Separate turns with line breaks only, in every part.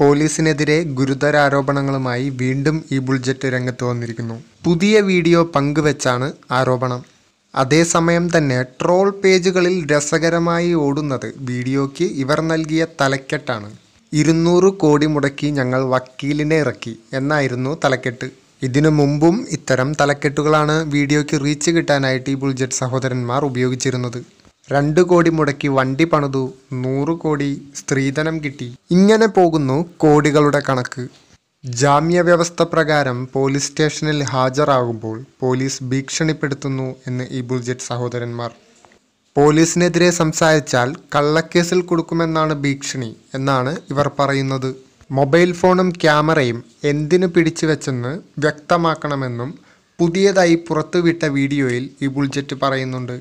പോലീസിനെതിരെ ഗുരുതര ആരോപണങ്ങളുമായി വീണ്ടും ഈ ബുൾജറ്റ് രംഗത്ത് വന്നിരിക്കുന്നു പുതിയ വീഡിയോ പങ്കുവെച്ചാണ് ആരോപണം അതേസമയം തന്നെ ട്രോൾ പേജുകളിൽ രസകരമായി ഓടുന്നത് വീഡിയോയ്ക്ക് ഇവർ നൽകിയ തലക്കെട്ടാണ് ഇരുന്നൂറ് കോടി മുടക്കി ഞങ്ങൾ വക്കീലിനെ ഇറക്കി എന്നായിരുന്നു തലക്കെട്ട് ഇതിനു മുമ്പും ഇത്തരം തലക്കെട്ടുകളാണ് വീഡിയോയ്ക്ക് റീച്ച് കിട്ടാനായിട്ട് ഈ ബുൾജറ്റ് സഹോദരന്മാർ ഉപയോഗിച്ചിരുന്നത് രണ്ട് കോടി മുടക്കി വണ്ടി പണിതു നൂറ് കോടി സ്ത്രീധനം കിട്ടി ഇങ്ങനെ പോകുന്നു കോടികളുടെ കണക്ക് ജാമ്യ വ്യവസ്ഥ പ്രകാരം പോലീസ് സ്റ്റേഷനിൽ ഹാജരാകുമ്പോൾ പോലീസ് ഭീഷണിപ്പെടുത്തുന്നു എന്ന് ഈ ബുൾജറ്റ് സഹോദരന്മാർ പോലീസിനെതിരെ സംസാരിച്ചാൽ കള്ളക്കേസിൽ കൊടുക്കുമെന്നാണ് ഭീഷണി എന്നാണ് ഇവർ പറയുന്നത് മൊബൈൽ ഫോണും ക്യാമറയും എന്തിനു പിടിച്ചു വെച്ചെന്ന് വ്യക്തമാക്കണമെന്നും പുതിയതായി പുറത്തുവിട്ട വീഡിയോയിൽ ഈ ബുൾജറ്റ് പറയുന്നുണ്ട്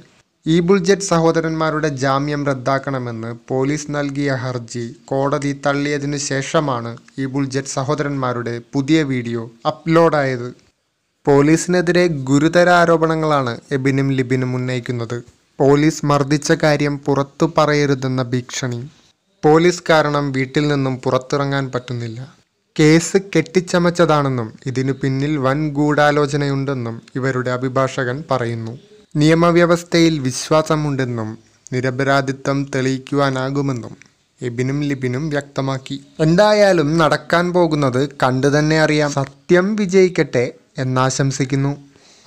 ഇബുൾജെറ്റ് സഹോദരന്മാരുടെ ജാമ്യം റദ്ദാക്കണമെന്ന് പോലീസ് നൽകിയ ഹർജി കോടതി തള്ളിയതിനു ശേഷമാണ് ഇബുൾജെറ്റ് സഹോദരന്മാരുടെ പുതിയ വീഡിയോ അപ്ലോഡായത് പോലീസിനെതിരെ ഗുരുതര ആരോപണങ്ങളാണ് എബിനും ലിബിനും ഉന്നയിക്കുന്നത് പോലീസ് മർദ്ദിച്ച കാര്യം പുറത്തു പറയരുതെന്ന ഭീഷണി പോലീസ് കാരണം വീട്ടിൽ നിന്നും പുറത്തിറങ്ങാൻ പറ്റുന്നില്ല കേസ് കെട്ടിച്ചമച്ചതാണെന്നും ഇതിനു പിന്നിൽ വൻ ഗൂഢാലോചനയുണ്ടെന്നും ഇവരുടെ അഭിഭാഷകൻ പറയുന്നു നിയമവ്യവസ്ഥയിൽ വിശ്വാസമുണ്ടെന്നും നിരപരാധിത്വം തെളിയിക്കുവാനാകുമെന്നും എബിനും ലിബിനും വ്യക്തമാക്കി എന്തായാലും നടക്കാൻ പോകുന്നത് കണ്ടു തന്നെ അറിയാം സത്യം വിജയിക്കട്ടെ എന്നാശംസിക്കുന്നു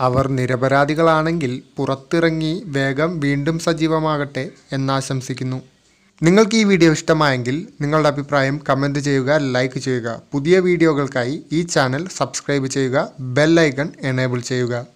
അവർ നിരപരാധികളാണെങ്കിൽ പുറത്തിറങ്ങി വേഗം വീണ്ടും സജീവമാകട്ടെ എന്നാശംസിക്കുന്നു നിങ്ങൾക്ക് ഈ വീഡിയോ ഇഷ്ടമായെങ്കിൽ നിങ്ങളുടെ അഭിപ്രായം കമൻറ്റ് ചെയ്യുക ലൈക്ക് ചെയ്യുക പുതിയ വീഡിയോകൾക്കായി ഈ ചാനൽ സബ്സ്ക്രൈബ് ചെയ്യുക ബെല്ലൈക്കൺ എനേബിൾ ചെയ്യുക